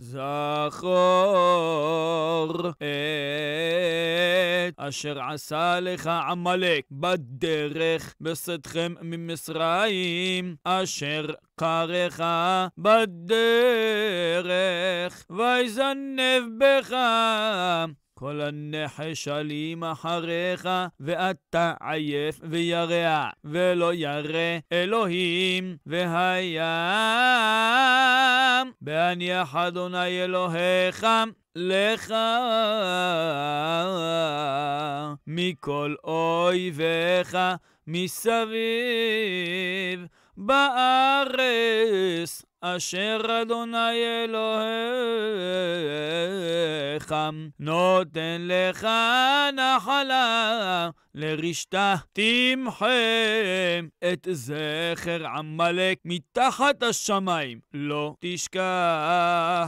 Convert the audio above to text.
זכור את אשר עשה לך עמלק בדרך בסדכם ממצרים, אשר קרך בדרך, ויזנב בך. כל הנחשלים אחריך, ואתה עייף וירע, ולא ירא אלוהים, והיה בהניח אדוני אלוהיך לך מכל אויביך מסביב בארץ אשר אדוני אלוהיך חם, נותן לך נחלה, לרשתה תמחה את זכר עמלק מתחת השמיים, לא תשכח.